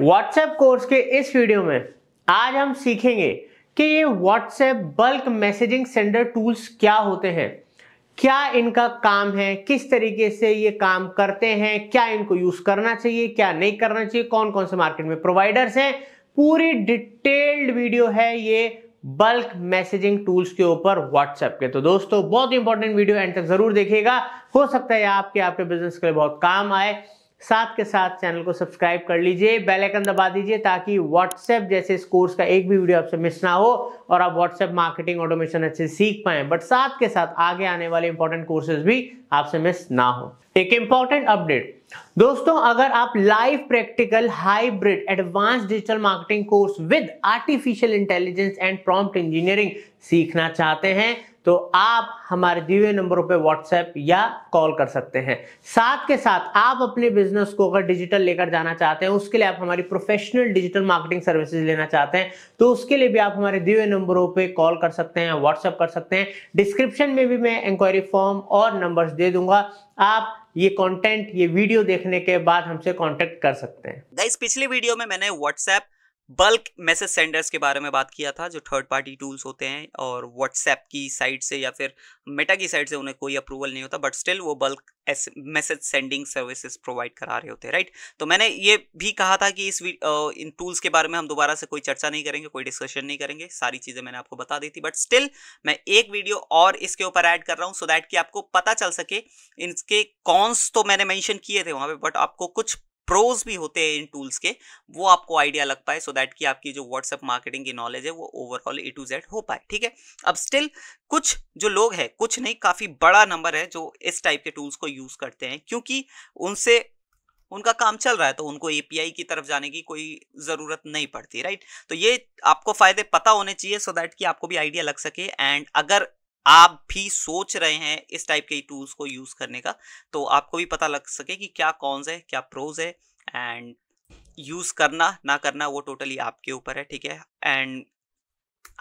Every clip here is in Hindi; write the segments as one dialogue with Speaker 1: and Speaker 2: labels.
Speaker 1: व्हाट्सएप कोर्स के इस वीडियो में आज हम सीखेंगे कि ये WhatsApp bulk messaging sender tools क्या होते हैं क्या इनका काम है किस तरीके से ये काम करते हैं क्या इनको यूज करना चाहिए क्या नहीं करना चाहिए कौन कौन से मार्केट में प्रोवाइडर्स हैं पूरी डिटेल्ड वीडियो है ये बल्क मैसेजिंग टूल्स के ऊपर व्हाट्सएप के तो दोस्तों बहुत इंपॉर्टेंट वीडियो एंड तक जरूर देखिएगा हो सकता है आपके आपके बिजनेस के लिए बहुत काम आए साथ के साथ चैनल को सब्सक्राइब कर लीजिए बेल आइकन दबा दीजिए ताकि व्हाट्सएप जैसे इस कोर्स का एक भी वीडियो आपसे मिस ना हो और आप व्हाट्सएप मार्केटिंग ऑटोमेशन अच्छे सीख पाए बट साथ के साथ आगे आने वाले इंपॉर्टेंट कोर्सेज भी आपसे मिस ना हो एक इंपॉर्टेंट अपडेट दोस्तों अगर आप live practical hybrid advance digital marketing course with artificial intelligence and prompt engineering सीखना चाहते हैं तो आप हमारे दिए नंबरों पे व्हाट्सएप या कॉल कर सकते हैं साथ के साथ आप अपने बिजनेस को अगर डिजिटल लेकर जाना चाहते हैं उसके लिए आप हमारी प्रोफेशनल डिजिटल मार्केटिंग सर्विसेज लेना चाहते हैं तो उसके लिए भी आप हमारे दिए नंबरों पर कॉल कर सकते हैं व्हाट्सएप कर सकते हैं डिस्क्रिप्शन में भी मैं इंक्वायरी फॉर्म और नंबर दे दूंगा आप ये कंटेंट ये वीडियो देखने के बाद हमसे कांटेक्ट कर सकते हैं
Speaker 2: गाइस पिछले वीडियो में मैंने व्हाट्सएप बल्क मैसेज सेंडर्स के बारे में बात किया था जो थर्ड पार्टी टूल्स होते हैं और व्हाट्सएप की साइड से या फिर मेटा की साइड से उन्हें कोई अप्रूवल नहीं होता बट स्टिल वो bulk message sending services provide करा रहे होते हैं राइट तो मैंने ये भी कहा था कि इस इन टूल्स के बारे में हम दोबारा से कोई चर्चा नहीं करेंगे कोई डिस्कशन नहीं करेंगे सारी चीज़ें मैंने आपको बता दी थी बट स्टिल मैं एक वीडियो और इसके ऊपर ऐड कर रहा हूँ सो दैट कि आपको पता चल सके इनके कॉन्स तो मैंने मैंशन किए थे वहाँ पर बट आपको कुछ प्रोज भी होते हैं इन टूल्स के वो आपको आइडिया लग पाए सो so दैट कि आपकी जो व्हाट्सएप मार्केटिंग की नॉलेज है वो ओवरऑल ए टू जेड हो पाए ठीक है अब स्टिल कुछ जो लोग हैं कुछ नहीं काफ़ी बड़ा नंबर है जो इस टाइप के टूल्स को यूज़ करते हैं क्योंकि उनसे उनका काम चल रहा है तो उनको एपीआई की तरफ जाने की कोई ज़रूरत नहीं पड़ती राइट तो ये आपको फ़ायदे पता होने चाहिए सो so दैट कि आपको भी आइडिया लग सके एंड अगर आप भी सोच रहे हैं इस टाइप के टूल्स को यूज़ करने का तो आपको भी पता लग सके कि क्या कॉन्स है क्या प्रोज है एंड यूज़ करना ना करना वो टोटली आपके ऊपर है ठीक है एंड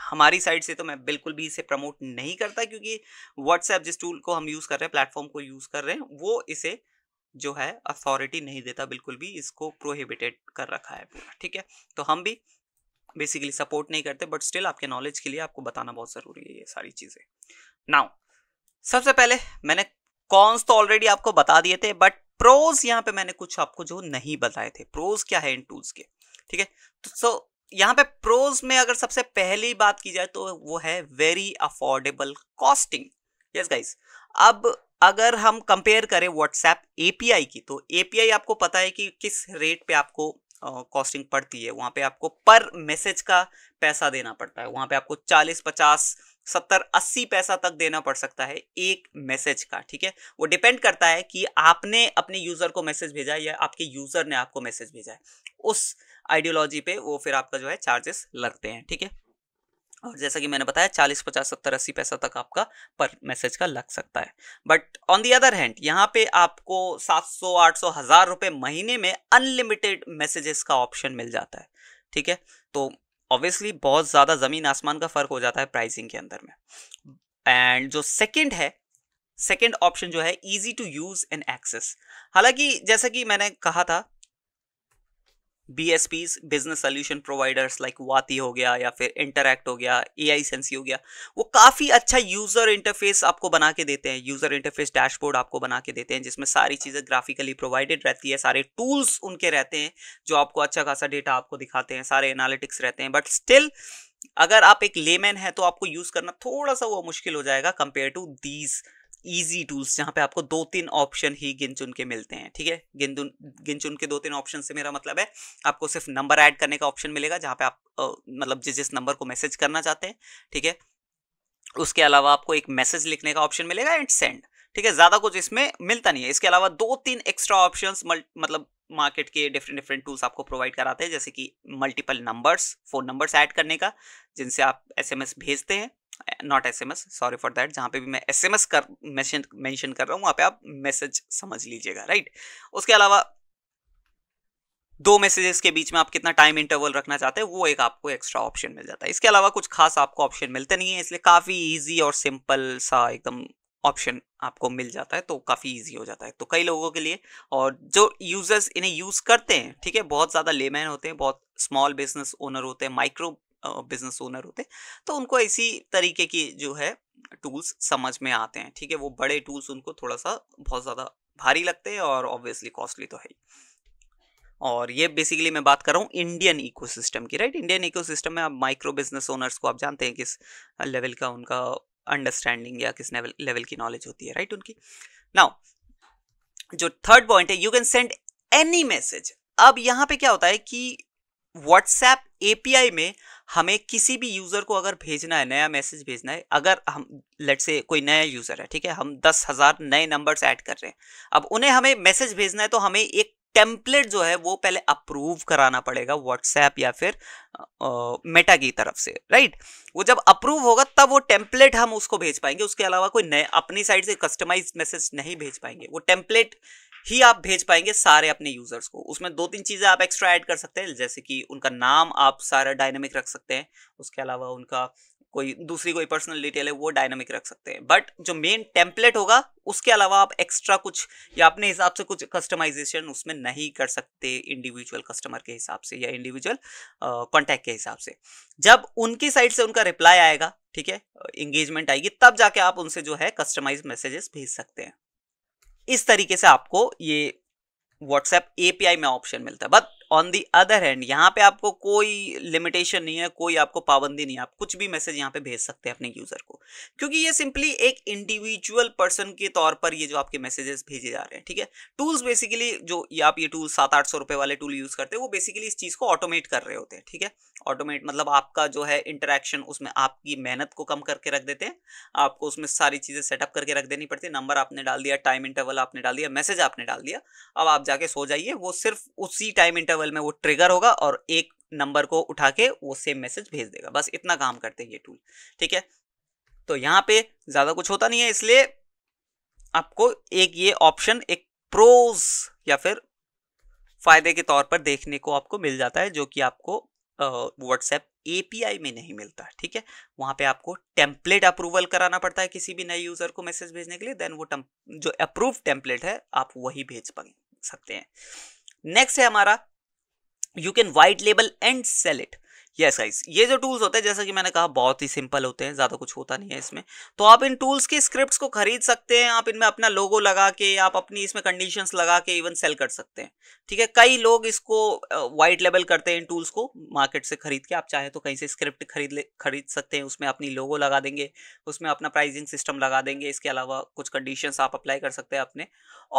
Speaker 2: हमारी साइड से तो मैं बिल्कुल भी इसे प्रमोट नहीं करता क्योंकि व्हाट्सएप जिस टूल को हम यूज़ कर रहे हैं प्लेटफॉर्म को यूज़ कर रहे हैं वो इसे जो है अथॉरिटी नहीं देता बिल्कुल भी इसको प्रोहिबिटेड कर रखा है ठीक है तो हम भी बेसिकली सपोर्ट नहीं करते बट स्टिल आपके नॉलेज के लिए आपको बताना बहुत ज़रूरी है ये सारी चीज़ें नाउ सबसे पहले मैंने कॉन्स तो ऑलरेडी आपको बता दिए थे बट प्रोज यहाँ पे मैंने कुछ आपको जो नहीं बताए थे प्रोज क्या है इन टूल्स के ठीक है तो सो यहाँ पे प्रोज में अगर सबसे पहली बात की जाए तो वो है very affordable costing yes guys अब अगर हम कंपेयर करें व्हाट्सएप एपीआई की तो एपीआई आपको पता है कि किस रेट पे आपको कॉस्टिंग पड़ती है वहाँ पे आपको पर मैसेज का पैसा देना पड़ता है वहाँ पे आपको 40 50 सत्तर अस्सी पैसा तक देना पड़ सकता है एक मैसेज का ठीक है वो डिपेंड करता है कि आपने अपने यूज़र को मैसेज भेजा है या आपके यूज़र ने आपको मैसेज भेजा है उस आइडियोलॉजी पे वो फिर आपका जो है चार्जेस लगते हैं ठीक है और जैसा कि मैंने बताया चालीस पचास सत्तर अस्सी पैसा तक आपका पर मैसेज का लग सकता है but on the other hand यहाँ पे आपको सात सौ आठ सौ हज़ार रुपये महीने में अनलिमिटेड मैसेजेस का ऑप्शन मिल जाता है ठीक है तो ऑब्वियसली बहुत ज़्यादा ज़मीन आसमान का फ़र्क हो जाता है प्राइसिंग के अंदर में एंड जो सेकेंड है सेकेंड ऑप्शन जो है easy to use and access हालांकि जैसा कि मैंने कहा था B S business solution providers like वाती हो गया या फिर इंटरैक्ट हो गया ए आई सेंसी हो गया वो काफ़ी अच्छा यूज़र इंटरफेस आपको बना के देते हैं यूज़र इंटरफेस डैशबोर्ड आपको बना के देते हैं जिसमें सारी चीज़ें ग्राफिकली प्रोवाइडेड रहती है सारे टूल्स उनके रहते हैं जो आपको अच्छा खासा डेटा आपको दिखाते हैं सारे एनालिटिक्स रहते हैं बट स्टिल अगर आप एक लेमैन है तो आपको यूज़ करना थोड़ा सा वो मुश्किल हो जाएगा compare to these easy tools जहाँ पे आपको दो तीन ऑप्शन ही गिन चुन के मिलते हैं ठीक है गिन गिन चुन के दो तीन ऑप्शन से मेरा मतलब है आपको सिर्फ नंबर ऐड करने का ऑप्शन मिलेगा जहाँ पे आप आ, मतलब जिस जिस नंबर को मैसेज करना चाहते हैं ठीक है उसके अलावा आपको एक मैसेज लिखने का ऑप्शन मिलेगा एंड सेंड ठीक है ज़्यादा कुछ इसमें मिलता नहीं है इसके अलावा दो तीन एक्स्ट्रा ऑप्शन मतलब मार्केट के डिफरेंट डिफरेंट टूल्स आपको प्रोवाइड कराते हैं जैसे कि multiple numbers phone numbers add करने का जिनसे आप एसएमएस भेजते हैं not S M S sorry for that जहाँ पे भी मैं एस एम एस कर मैंशन कर रहा हूँ वहाँ पे आप मैसेज समझ लीजिएगा राइट उसके अलावा दो मैसेजेस के बीच में आप कितना टाइम इंटरवल रखना चाहते हैं वो एक आपको एक्स्ट्रा ऑप्शन मिल जाता है इसके अलावा कुछ खास आपको ऑप्शन मिलते नहीं है इसलिए काफ़ी ईजी और सिंपल सा एकदम ऑप्शन आपको मिल जाता है तो काफ़ी ईजी हो जाता है तो कई लोगों के लिए और जो यूज़र्स इन्हें यूज़ करते हैं ठीक है बहुत ज़्यादा लेमैन होते हैं बहुत स्मॉल बिजनेस ओनर होते हैं माइक्रो बिजनेस ओनर होते तो उनको इसी तरीके की जो है टूल्स समझ में आते हैं ठीक है वो बड़े टूल्स उनको थोड़ा सा बहुत ज़्यादा भारी लगते हैं और ऑब्वियसली कॉस्टली तो है ही और ये बेसिकली मैं बात कर रहा हूँ इंडियन इकोसिस्टम की राइट इंडियन इकोसिस्टम में आप माइक्रो बिजनेस ओनर्स को आप जानते हैं किस लेवल का उनका अंडरस्टैंडिंग या किस लेवल की नॉलेज होती है राइट उनकी नाउ जो थर्ड पॉइंट है you can send any message अब यहाँ पे क्या होता है कि व्हाट्सएप एपीआई में हमें किसी भी यूज़र को अगर भेजना है नया मैसेज भेजना है अगर हम लेट से कोई नया यूज़र है ठीक है हम दस हज़ार नए नंबर्स ऐड कर रहे हैं अब उन्हें हमें मैसेज भेजना है तो हमें एक टेम्पलेट जो है वो पहले अप्रूव कराना पड़ेगा व्हाट्सएप या फिर मेटा की तरफ से राइट वो जब अप्रूव होगा तब वो टेम्पलेट हम उसको भेज पाएंगे उसके अलावा कोई नए अपनी साइड से कस्टमाइज मैसेज नहीं भेज पाएंगे वो टेम्पलेट ही आप भेज पाएंगे सारे अपने यूजर्स को उसमें दो तीन चीजें आप एक्स्ट्रा ऐड कर सकते हैं जैसे कि उनका नाम आप सारा डायनेमिक रख सकते हैं उसके अलावा उनका कोई दूसरी कोई पर्सनल डिटेल है वो डायनेमिक रख सकते हैं बट जो मेन टेम्पलेट होगा उसके अलावा आप एक्स्ट्रा कुछ या अपने हिसाब से कुछ कस्टमाइजेशन उसमें नहीं कर सकते इंडिविजुअल कस्टमर के हिसाब से या इंडिविजुअल कॉन्टैक्ट के हिसाब से जब उनकी साइड से उनका रिप्लाई आएगा ठीक है इंगेजमेंट आएगी तब जाके आप उनसे जो है कस्टमाइज मैसेजेस भेज सकते हैं इस तरीके से आपको ये व्हाट्सएप एपीआई में ऑप्शन मिलता है but on the other hand यहाँ पे आपको कोई लिमिटेशन नहीं है कोई आपको पाबंदी नहीं है आप कुछ भी मैसेज यहाँ पे भेज सकते हैं अपने यूजर को क्योंकि ये सिंपली एक इंडिविजुअल पर्सन के तौर पर ये जो आपके मैसेजेस भेजे जा रहे हैं ठीक है टूल्स बेसिकली जो ये आप ये टूल सात आठ सौ रुपए वाले टूल यूज करते हैं वो बेसिकली इस चीज को ऑटोमेट कर रहे होते हैं ठीक है ऑटोमेट मतलब आपका जो है इंटरेक्शन उसमें आपकी मेहनत को कम करके रख देते हैं आपको उसमें सारी चीजें सेटअप करके रख देनी पड़ती है नंबर आपने डाल दिया टाइम इंटरवल आपने डाल दिया मैसेज आपने डाल दिया अब आप जाके सो जाइए वो सिर्फ उसी टाइम इंटरवल लेवल में वो ट्रिगर होगा और एक नंबर को उठा के वो सेम मैसेज भेज देगा बस इतना काम करते हैं ये टूल ठीक है तो यहाँ पे ज़्यादा कुछ होता नहीं है इसलिए आपको एक ये ऑप्शन एक प्रोज या फिर फायदे के तौर पर देखने को आपको मिल जाता है जो कि आपको व्हाट्सएप एपीआई में नहीं मिलता ठीक है वहां पे आपको टेम्पलेट अप्रूवल कराना पड़ता है किसी भी नए यूजर को मैसेज भेजने के लिए देन वो जो अप्रूव टेम्पलेट है आप वही भेज सकते हैं नेक्स्ट है हमारा you can white label and sell it yes guys ये जो टूल्स होते हैं जैसा कि मैंने कहा बहुत ही सिंपल होते हैं ज़्यादा कुछ होता नहीं है इसमें तो आप इन टूल्स की स्क्रिप्ट्स को खरीद सकते हैं आप इनमें अपना लोगो लगा के आप अपनी इसमें कंडीशंस लगा के इवन सेल कर सकते हैं ठीक है कई लोग इसको वाइट लेवल करते हैं इन टूल्स को मार्केट से खरीद के आप चाहे तो कहीं से स्क्रिप्ट खरीद ले खरीद सकते हैं उसमें अपनी लोगो लगा देंगे उसमें अपना प्राइजिंग सिस्टम लगा देंगे इसके अलावा कुछ कंडीशन आप अप्लाई कर सकते हैं अपने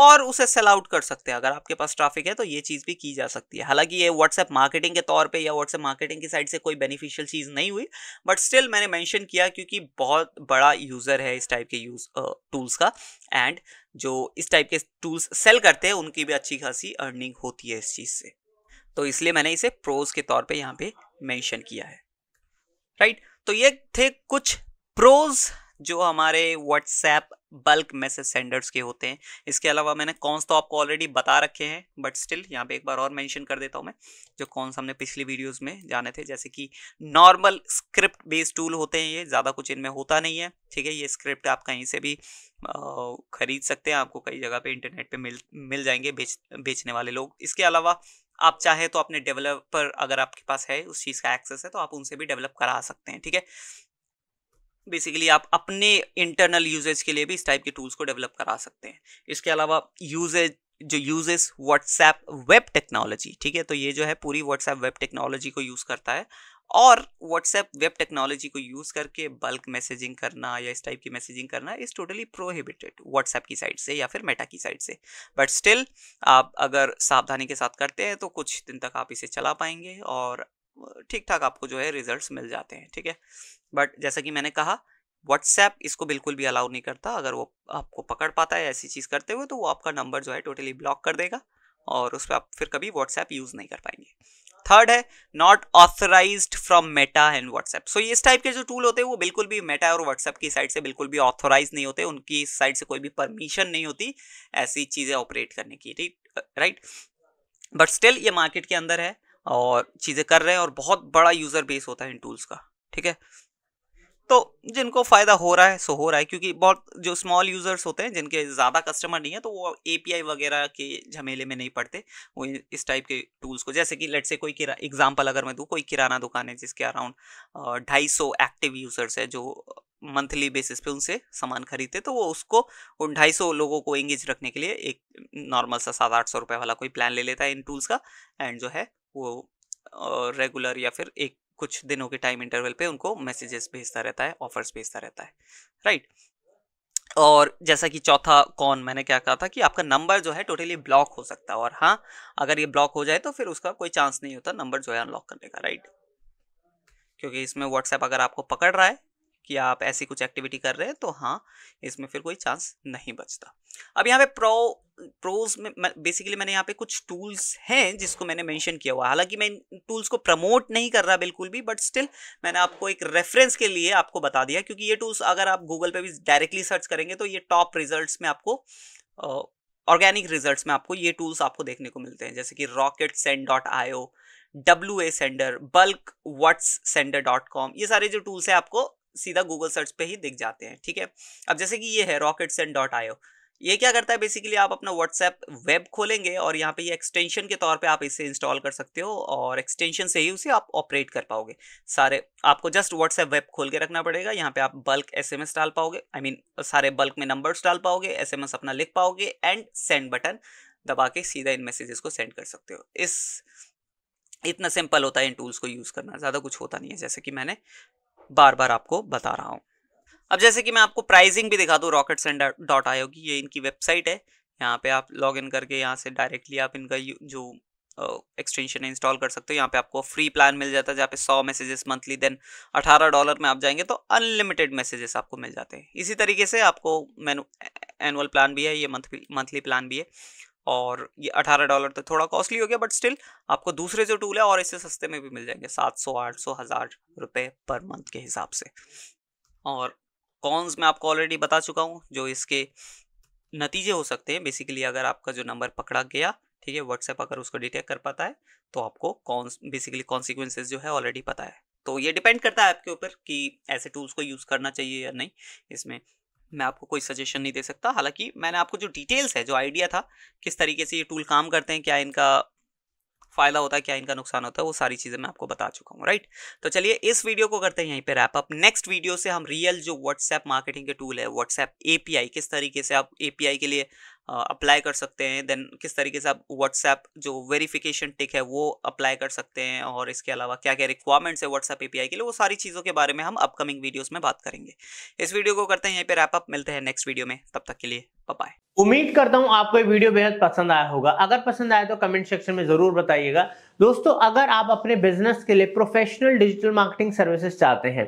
Speaker 2: और उसे सेल आउट कर सकते हैं अगर आपके पास ट्राफिक है तो ये चीज़ भी की जा सकती है हालांकि ये व्हाट्सएप मार्केटिंग के तौर पर या व्हाट्सएप मार्केटिंग की साइड साइड से कोई बेनिफिशियल चीज़ नहीं हुई बट स्टिल मैंने मेंशन किया क्योंकि बहुत बड़ा यूज़र है इस टाइप के यूज टूल्स का एंड जो इस टाइप के टूल्स सेल करते हैं उनकी भी अच्छी खासी अर्निंग होती है इस चीज़ से तो इसलिए मैंने इसे प्रोज के तौर पे यहाँ पे मेंशन किया है राइट right? तो ये थे कुछ प्रोज जो हमारे व्हाट्सएप बल्क मैसेज सेंडर्स के होते हैं इसके अलावा मैंने कौन तो आपको ऑलरेडी बता रखे हैं बट स्टिल यहाँ पे एक बार और मेंशन कर देता हूँ मैं जो सा हमने पिछली वीडियोस में जाने थे जैसे कि नॉर्मल स्क्रिप्ट बेस्ड टूल होते हैं ये ज़्यादा कुछ इनमें होता नहीं है ठीक है ये स्क्रिप्ट आप कहीं से भी ख़रीद सकते हैं आपको कई जगह पर इंटरनेट पर मिल मिल जाएंगे बेच बेचने वाले लोग इसके अलावा आप चाहे तो अपने डेवलपर अगर आपके पास है उस चीज़ का एक्सेस है तो आप उनसे भी डेवलप करा सकते हैं ठीक है बेसिकली आप अपने इंटरनल यूजेज के लिए भी इस टाइप के टूल्स को डेवलप करा सकते हैं इसके अलावा यूजेज जो यूजेस व्हाट्सएप वेब टेक्नोलॉजी ठीक है तो ये जो है पूरी व्हाट्सएप वेब टेक्नोलॉजी को यूज़ करता है और व्हाट्सएप वेब टेक्नोलॉजी को यूज़ करके बल्क मैसेजिंग करना या इस टाइप की मैसेजिंग करना इज़ टोटली प्रोहिबिटेड व्हाट्सएप की साइड से या फिर मेटा की साइड से बट स्टिल आप अगर सावधानी के साथ करते हैं तो कुछ दिन तक आप इसे चला पाएंगे और ठीक ठाक आपको जो है रिजल्ट्स मिल जाते हैं ठीक है बट जैसा कि मैंने कहा व्हाट्सएप इसको बिल्कुल भी अलाउ नहीं करता अगर वो आपको पकड़ पाता है ऐसी चीज़ करते हुए तो वो आपका नंबर जो है टोटली ब्लॉक कर देगा और उस पर आप फिर कभी व्हाट्सएप यूज़ नहीं कर पाएंगे थर्ड है not authorize from Meta and WhatsApp so इस टाइप के जो टूल होते हैं वो बिल्कुल भी मेटा और व्हाट्सएप की साइड से बिल्कुल भी ऑथोराइज नहीं होते उनकी साइड से कोई भी परमिशन नहीं होती ऐसी चीज़ें ऑपरेट करने की ठीक राइट बट स्टिल ये मार्केट के अंदर है और चीज़ें कर रहे हैं और बहुत बड़ा यूज़र बेस होता है इन टूल्स का ठीक है तो जिनको फ़ायदा हो रहा है सो हो रहा है क्योंकि बहुत जो स्मॉल यूज़र्स होते हैं जिनके ज़्यादा कस्टमर नहीं है तो वो ए वगैरह के झमेले में नहीं पड़ते वो इस टाइप के टूल्स को जैसे कि लेट से कोई किरा एग्जाम्पल अगर मैं दूँ कोई किराना दुकान है जिसके अराउंड ढाई सौ एक्टिव यूज़र्स है जो मंथली बेसिस पे उनसे सामान खरीदते तो वो उसको उन ढाई सौ लोगों को एंगेज रखने के लिए एक नॉर्मल सा सात आठ सौ रुपये वाला कोई प्लान ले लेता है इन टूल्स का एंड जो है वो रेगुलर या फिर एक कुछ दिनों के टाइम इंटरवल पे उनको मैसेजेस भेजता रहता है ऑफर्स भेजता रहता है राइट और जैसा कि चौथा कौन मैंने क्या कहा था कि आपका नंबर जो है टोटली ब्लॉक हो सकता है और हाँ अगर ये ब्लॉक हो जाए तो फिर उसका कोई चांस नहीं होता नंबर जो है अनलॉक करने का राइट क्योंकि इसमें व्हाट्सएप अगर आपको पकड़ रहा है कि आप ऐसी कुछ एक्टिविटी कर रहे हैं तो हाँ इसमें फिर कोई चांस नहीं बचता अब यहाँ पे प्रो प्रोज में बेसिकली मैंने यहाँ पे कुछ टूल्स हैं जिसको मैंने मेंशन किया हुआ हालांकि मैं इन टूल्स को प्रमोट नहीं कर रहा बिल्कुल भी बट स्टिल मैंने आपको एक रेफरेंस के लिए आपको बता दिया क्योंकि ये टूल्स अगर आप गूगल पे भी डायरेक्टली सर्च करेंगे तो ये टॉप रिजल्ट्स में आपको ऑर्गेनिक रिजल्ट में आपको ये टूल्स आपको देखने को मिलते हैं जैसे कि rocket send dot io W A sender bulk whats sender dot com ये सारे जो टूल्स हैं आपको सीधा गूगल सर्च पे ही दिख जाते हैं ठीक है अब जैसे कि ये है रॉकेट सेंड डॉट आयो ये क्या करता है बेसिकली आप अपना व्हाट्सएप वेब खोलेंगे और यहाँ पे ये एक्सटेंशन के तौर पे आप इसे इंस्टॉल कर सकते हो और एक्सटेंशन से ही उसे आप ऑपरेट कर पाओगे सारे आपको जस्ट व्हाट्सएप वेब खोल के रखना पड़ेगा यहाँ पे आप बल्क एसएमएस डाल पाओगे आई I मीन mean, सारे बल्क में नंबर्स डाल पाओगे एस अपना लिख पाओगे एंड सेंड बटन दबा के सीधा इन मैसेजेस को सेंड कर सकते हो इस इतना सिंपल होता है इन टूल्स को यूज़ करना ज़्यादा कुछ होता नहीं है जैसे कि मैंने बार बार आपको बता रहा हूँ अब जैसे कि मैं आपको प्राइसिंग भी दिखा दूँ रॉकेट सेंडर डॉट आयो की ये इनकी वेबसाइट है यहाँ पे आप लॉग इन करके यहाँ से डायरेक्टली आप इनका जो एक्सटेंशन है इंस्टॉल कर सकते हो यहाँ पे आपको फ्री प्लान मिल जाता है जहाँ पे सौ मैसेजेस मंथली देन अठारह डॉलर में आप जाएंगे तो अनलिमिटेड मैसेजेस आपको मिल जाते हैं इसी तरीके से आपको मैनू एनुअल प्लान भी है ये मंथली मंथली प्लान भी है और ये अठारह डॉलर तो थोड़ा कॉस्टली हो गया बट स्टिल आपको दूसरे जो टूल है और इससे सस्ते में भी मिल जाएंगे सात सौ आठ सौ हज़ार रुपये पर मंथ के हिसाब से और कॉन्स मैं आपको ऑलरेडी बता चुका हूँ जो इसके नतीजे हो सकते हैं बेसिकली अगर आपका जो नंबर पकड़ा गया ठीक है व्हाट्सएप अगर उसको डिटेक्ट कर पाता है तो आपको कौन बेसिकली कॉन्सिक्वेंसेज जो है ऑलरेडी पता है तो ये डिपेंड करता है आपके ऊपर कि ऐसे टूल्स को यूज़ करना चाहिए या नहीं इसमें मैं आपको कोई सजेशन नहीं दे सकता हालांकि मैंने आपको जो डिटेल्स है जो आइडिया था किस तरीके से ये टूल काम करते हैं क्या इनका फ़ायदा होता है क्या इनका नुकसान होता है वो सारी चीज़ें मैं आपको बता चुका हूँ राइट तो चलिए इस वीडियो को करते हैं यहीं पर रैप अप नेक्स्ट वीडियो से हम रियल जो व्हाट्सएप मार्केटिंग के टूल है व्हाट्सएप एपीआई किस तरीके से आप एपीआई के लिए अप्लाई कर सकते हैं देन किस तरीके से आप व्हाट्सएप जो वेरिफिकेशन टिक है वो अप्लाई कर सकते हैं और इसके अलावा क्या क्या रिक्वायरमेंट्स है व्हाट्सएप एपीआई के लिए वो सारी चीज़ों के बारे में हम अपकमिंग वीडियोस में बात करेंगे इस वीडियो को करते हैं यहीं पर रैपअप मिलते हैं नेक्स्ट वीडियो में तब
Speaker 1: तक के लिए बाय उम्मीद करता हूँ आपको ये वीडियो बेहद पसंद आया होगा अगर पसंद आया तो कमेंट सेक्शन में जरूर बताइएगा दोस्तों अगर आप अपने बिजनेस के लिए प्रोफेशनल डिजिटल मार्केटिंग सर्विसेज चाहते हैं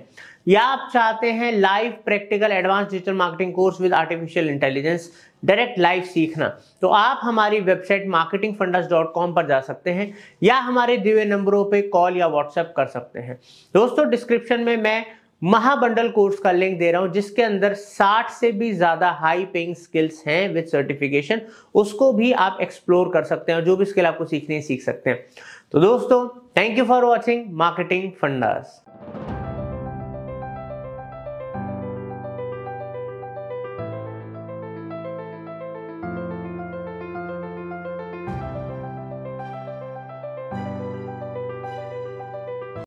Speaker 1: या आप चाहते हैं live practical advance digital marketing course with artificial intelligence direct live सीखना तो आप हमारी वेबसाइट मार्केटिंग पर जा सकते हैं या हमारे दिवे नंबरों पर कॉल या व्हाट्सएप कर सकते हैं दोस्तों डिस्क्रिप्शन में मैं महाबंडल कोर्स का लिंक दे रहा हूं जिसके अंदर 60 से भी ज्यादा हाई पेइंग स्किल्स हैं विद सर्टिफिकेशन उसको भी आप एक्सप्लोर कर सकते हैं और जो भी स्किल आपको सीखने सीख सकते हैं तो दोस्तों thank you for watching marketing fundas